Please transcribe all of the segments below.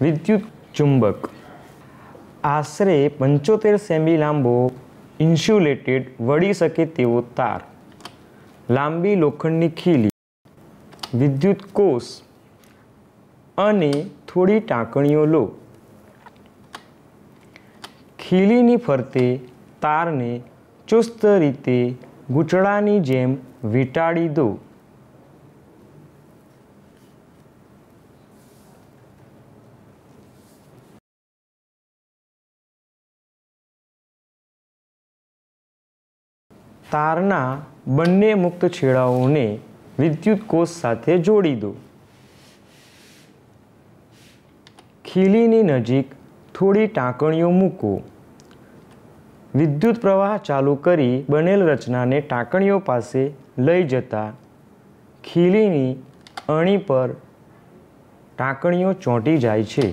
વિદ્યુત ચુંબક આશરે પંચોતેર સેમી લાંબો ઇન્સ્યુલેટેડ વળી શકે તેવો તાર લાંબી લોખંડની ખીલી વિદ્યુત કોષ અને થોડી ટાંકણીઓ લો ખીલીની ફરતે તારને ચુસ્ત રીતે ગૂંચળાની જેમ વીંટાળી દો તારના બંને મુક્ત છેડાઓને વિદ્યુત કોષ સાથે જોડી દો ખીલીની નજીક થોડી ટાંકણીઓ મૂકો વિદ્યુત પ્રવાહ ચાલુ કરી બનેલ રચનાને ટાંકણીઓ પાસે લઈ જતા ખીલીની અણી પર ટાંકણીઓ ચોંટી જાય છે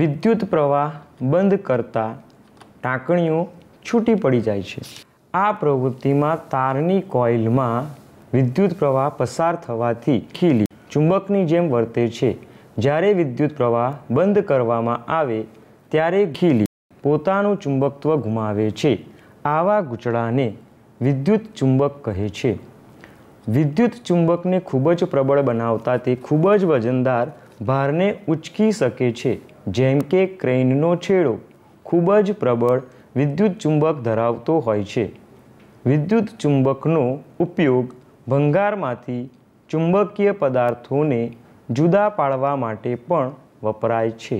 વિદ્યુત પ્રવાહ બંધ કરતાં ટાંકણીઓ છૂટી પડી જાય છે આ પ્રવૃત્તિમાં તારની કોઇલમાં વિદ્યુત પ્રવાહ પસાર થવાથી ખીલી ચુંબકની જેમ વર્તે છે જ્યારે વિદ્યુત પ્રવાહ બંધ કરવામાં આવે ત્યારે ખીલી પોતાનું ચુંબકત્વ ગુમાવે છે આવા ગૂંચળાને વિદ્યુત ચુંબક કહે છે વિદ્યુત ચુંબકને ખૂબ જ પ્રબળ બનાવતા તે ખૂબ જ વજનદાર ભારને ઉચકી શકે છે જેમ કે ક્રેનનો છેડો ખૂબ જ પ્રબળ વિદ્યુત ચુંબક ધરાવતો હોય છે વિદ્યુત ચુંબકનો ઉપયોગ ભંગારમાંથી ચુંબકીય પદાર્થોને જુદા પાડવા માટે પણ વપરાય છે